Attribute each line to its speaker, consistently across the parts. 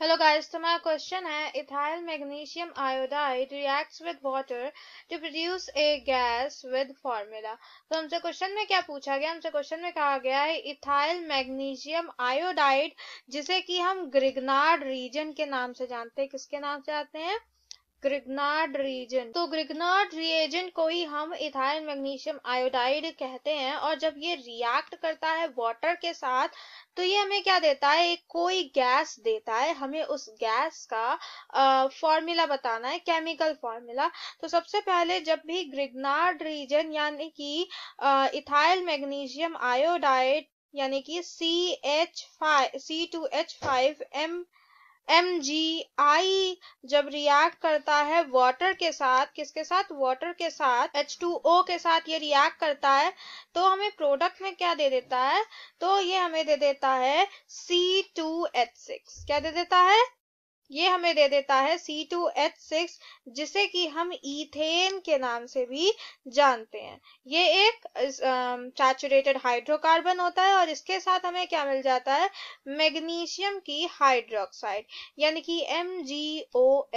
Speaker 1: hello guys तुम्हारा question है ethyl magnesium iodide reacts with water to produce a gas with formula तो हमसे question में क्या पूछा गया हमसे क्वेश्चन में कहा गया है इथाइल मैग्नीशियम आयोडाइड जिसे कि हम ग्रिगनार्ड रीजन के नाम से जानते हैं किसके नाम से जानते हैं ग्रिगनार्ड रीजन तो ग्रिगनार्ड रिएजेंट को ही हम इथाइल मैग्नीशियम आयोडाइड कहते हैं और जब ये रिएक्ट करता है वाटर के साथ तो ये हमें क्या देता है एक कोई गैस देता है हमें उस गैस का फॉर्मूला बताना है केमिकल फॉर्मूला तो सबसे पहले जब भी ग्रिगनार्ड रीजन यानी कि इथाइल मैग्नीशियम आयोडाइड यानी कि C H five C two H five M M G I जब रिएक्ट करता है वाटर के साथ किसके साथ वाटर के साथ एच टू ओ के साथ ये रिएक्ट करता है तो हमें प्रोडक्ट में क्या दे देता है तो ये हमें दे देता है सी टू एच सिक्स क्या दे देता है ये हमें दे देता है C2H6 जिसे कि हम इथेन के नाम से भी जानते हैं ये एक सैचुरेटेड हाइड्रोकार्बन होता है और इसके साथ हमें क्या मिल जाता है मैग्नीशियम की हाइड्रोक्साइड यानी कि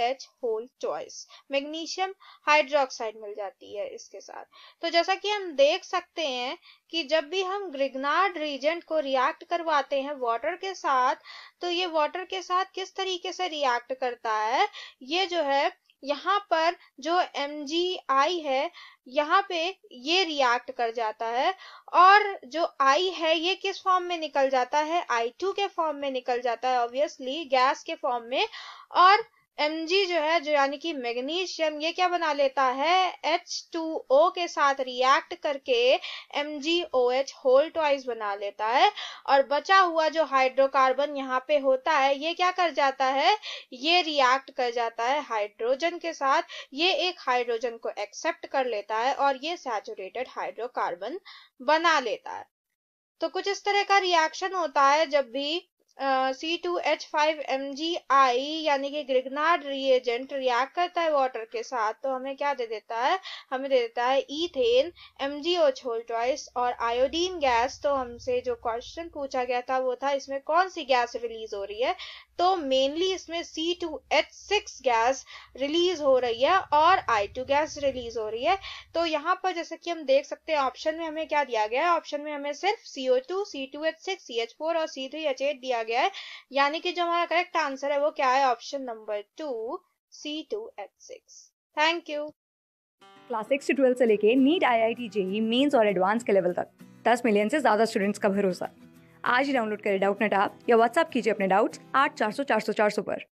Speaker 1: एच होल चॉइस मैग्नीशियम हाइड्रोक्साइड मिल जाती है इसके साथ तो जैसा कि हम देख सकते हैं कि जब भी हम ग्रिगनार्ड रीजेंट को रिएक्ट करवाते हैं वाटर के साथ तो ये वाटर के साथ किस तरीके से रिएक्ट करता है ये जो है यहाँ पर जो एम है यहाँ पे ये रिएक्ट कर जाता है और जो आई है ये किस फॉर्म में निकल जाता है आई टू के फॉर्म में निकल जाता है ऑब्वियसली गैस के फॉर्म में और एम जो है जो यानी कि मैग्नीशियम ये क्या बना लेता है एच टू ओ के साथ रिएक्ट करके M G O H whole twice बना लेता है और बचा हुआ जो हाइड्रोकार्बन यहाँ पे होता है ये क्या कर जाता है ये रिएक्ट कर जाता है हाइड्रोजन के साथ ये एक हाइड्रोजन को एक्सेप्ट कर लेता है और ये सैचुरेटेड हाइड्रोकार्बन बना लेता है तो कुछ इस तरह का रिएक्शन होता है जब भी C two H five M G I यानी कि ग्रिगनार्ड रिएजेंट रिएक्ट करता है वाटर के साथ तो हमें क्या दे देता है हमें दे देता है ईथेन एम जी ओ छोल ट्वाइस और आयोडीन गैस तो हमसे जो क्वेश्चन पूछा गया था वो था इसमें कौन सी गैस रिलीज हो रही है तो मेनली इसमें C two H six gas release हो रही है और आई टू गैस रिलीज हो रही है तो यहाँ पर जैसे कि हम देख सकते हैं ऑप्शन में हमें क्या दिया गया है ऑप्शन में हमें सिर्फ CO two C two H six C H four और सी थ्री एच एट दिया गया गया है यानी कि जो हमारा करेक्ट आंसर है वो क्या है option number two C two H six thank you class six से ट्वेल्थ से लेके NEET I I T JEE mains और एडवांस के लेवल तक दस मिलियन से ज़्यादा स्टूडेंट्स का भरोसा आज ही डाउनलोड करें डाउट नेट आप या व्हाट्सअप कीजिए अपने डाउट्स आठ चार सौ चार सौ चार सौ पर